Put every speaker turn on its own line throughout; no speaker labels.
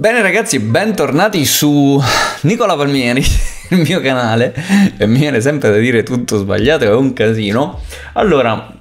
Bene ragazzi, bentornati su Nicola Palmieri, il mio canale, e mi viene sempre da dire tutto sbagliato, è un casino. Allora,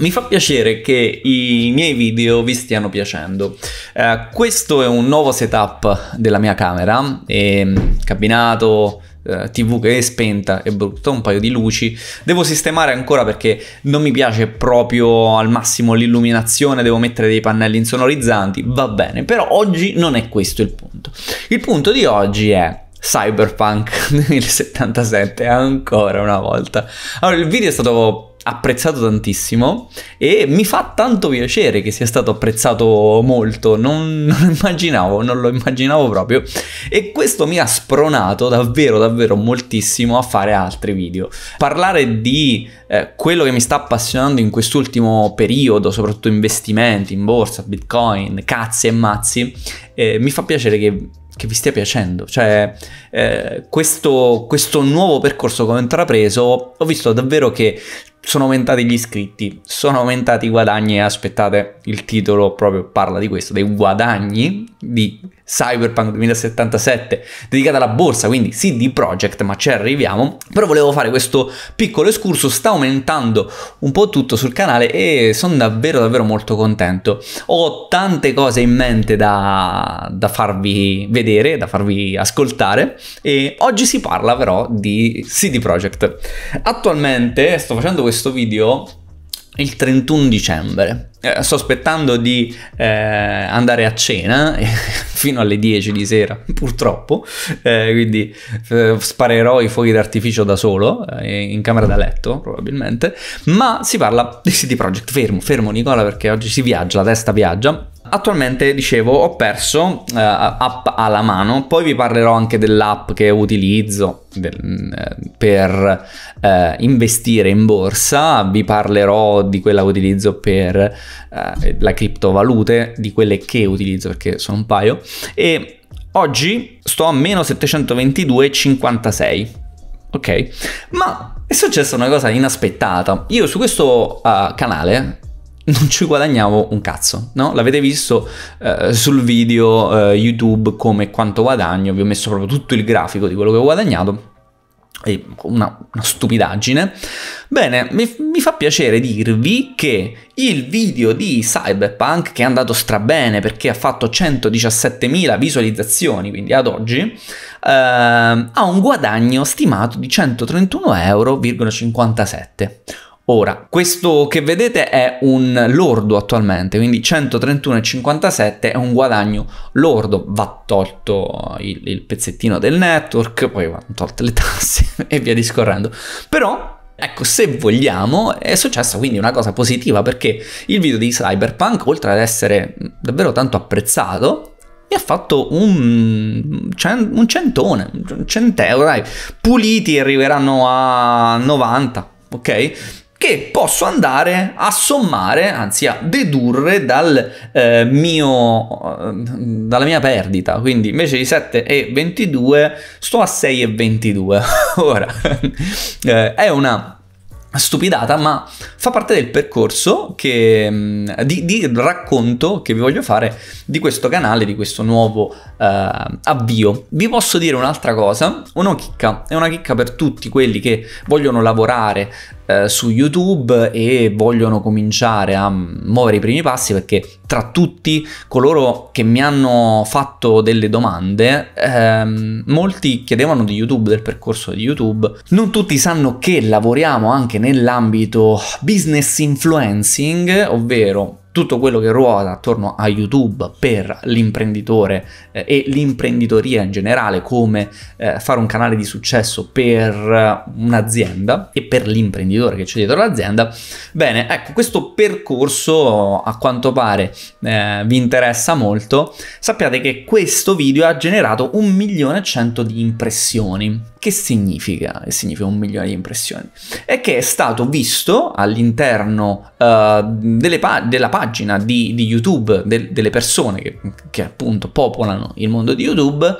mi fa piacere che i miei video vi stiano piacendo. Eh, questo è un nuovo setup della mia camera, e ehm, cabinato, eh, TV che è spenta e brutta, un paio di luci. Devo sistemare ancora perché non mi piace proprio al massimo l'illuminazione, devo mettere dei pannelli insonorizzanti, va bene, però oggi non è questo il punto. Il punto di oggi è Cyberpunk 2077 ancora una volta. Allora, il video è stato apprezzato tantissimo e mi fa tanto piacere che sia stato apprezzato molto, non, non immaginavo, non lo immaginavo proprio e questo mi ha spronato davvero davvero moltissimo a fare altri video. Parlare di eh, quello che mi sta appassionando in quest'ultimo periodo, soprattutto investimenti in borsa, bitcoin, cazzi e mazzi, eh, mi fa piacere che che vi stia piacendo. Cioè, eh, questo, questo nuovo percorso che ho intrapreso, ho visto davvero che sono aumentati gli iscritti, sono aumentati i guadagni e aspettate, il titolo proprio parla di questo, dei guadagni di Cyberpunk 2077 dedicata alla borsa, quindi CD Projekt, ma ci arriviamo. Però volevo fare questo piccolo escurso, sta aumentando un po' tutto sul canale e sono davvero davvero molto contento. Ho tante cose in mente da, da farvi vedere, da farvi ascoltare e oggi si parla però di CD Projekt. Attualmente sto facendo questo questo video il 31 dicembre eh, sto aspettando di eh, andare a cena eh, fino alle 10 di sera, purtroppo, eh, quindi eh, sparerò i fuochi d'artificio da solo, in camera da letto probabilmente, ma si parla di City Project fermo, fermo Nicola perché oggi si viaggia, la testa viaggia, Attualmente, dicevo, ho perso eh, app alla mano, poi vi parlerò anche dell'app che utilizzo del, mm, per eh, investire in borsa, vi parlerò di quella che utilizzo per eh, la criptovalute, di quelle che utilizzo perché sono un paio, e oggi sto a meno 722,56. Ok, ma è successa una cosa inaspettata. Io su questo uh, canale non ci guadagnavo un cazzo, no? L'avete visto eh, sul video eh, YouTube come quanto guadagno, vi ho messo proprio tutto il grafico di quello che ho guadagnato una, una, stupidaggine. Bene, mi, mi, fa piacere dirvi che il video di Cyberpunk, che è andato strabene perché ha fatto 117.000 visualizzazioni, quindi ad oggi, eh, ha un guadagno stimato di 131,57 euro. Ora, questo che vedete è un lordo attualmente, quindi 131,57 è un guadagno lordo, va tolto il, il pezzettino del network, poi vanno tolte le tasse e via discorrendo. Però Ecco, se vogliamo, è successa quindi una cosa positiva perché il video di Cyberpunk, oltre ad essere davvero tanto apprezzato, mi ha fatto un, un centone, un 100 dai, puliti arriveranno a 90, ok? che posso andare a sommare, anzi a dedurre dal, eh, mio, eh, dalla mia perdita. Quindi invece di 7 e 22 sto a 6 e 22. Ora, eh, è una stupidata, ma fa parte del percorso che, mm, di, di, racconto che vi voglio fare di questo canale, di questo nuovo eh, avvio. Vi posso dire un'altra cosa, una chicca, è una chicca per tutti quelli che vogliono lavorare eh, su YouTube e vogliono cominciare a muovere i primi passi perché tra tutti coloro che mi hanno fatto delle domande, ehm, molti chiedevano di YouTube, del percorso di YouTube. Non tutti sanno che lavoriamo anche nell'ambito business influencing, ovvero tutto quello che ruota attorno a YouTube per l'imprenditore eh, e l'imprenditoria in generale, come eh, fare un canale di successo per eh, un'azienda e per l'imprenditore che c'è dietro l'azienda. Bene, ecco, questo percorso a quanto pare eh, vi interessa molto. Sappiate che questo video ha generato un milione e cento di impressioni. Che significa? Che significa un milione di impressioni? È che è stato visto all'interno eh, delle pa- della pagina pagina di, di YouTube de, delle persone che, che appunto popolano il mondo di YouTube eh,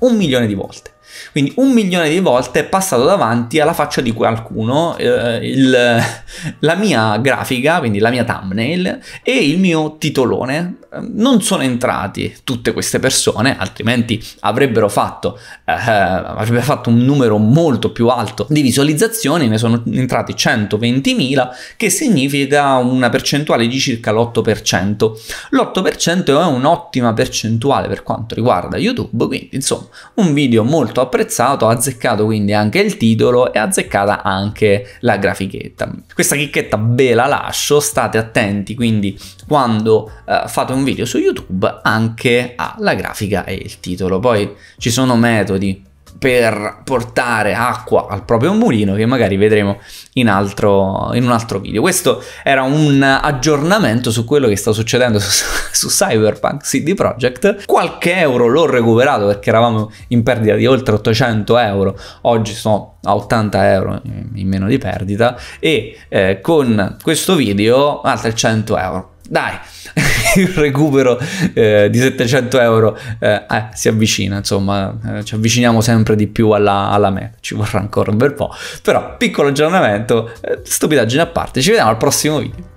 un milione di volte. Quindi un milione di volte è passato davanti alla faccia di qualcuno eh, il, la mia grafica, quindi la mia thumbnail e il mio titolone. Non sono entrati tutte queste persone, altrimenti avrebbero fatto, eh, avrebbe fatto un numero molto più alto di visualizzazioni, ne sono entrati 120.000, che significa una percentuale di circa l'8%. L'8% è un'ottima percentuale per quanto riguarda YouTube, quindi insomma un video molto molto apprezzato, ha azzeccato quindi anche il titolo e azzeccata anche la grafichetta. Questa chicchetta ve la lascio, state attenti quindi quando eh, fate un video su YouTube anche alla grafica e il titolo. Poi ci sono metodi per portare acqua al proprio mulino che magari vedremo in, altro, in, un altro video. Questo era un aggiornamento su quello che sta succedendo su, su Cyberpunk CD Projekt. Qualche euro l'ho recuperato perché eravamo in perdita di oltre 800 euro, oggi sono a 80 euro in meno di perdita e eh, con questo video altri 100 euro. Dai! il recupero eh, di 700 euro eh, eh, si avvicina, insomma, eh, ci avviciniamo sempre di più alla, alla, meta, ci vorrà ancora un bel po', però piccolo aggiornamento, eh, stupidaggine a parte, ci vediamo al prossimo video.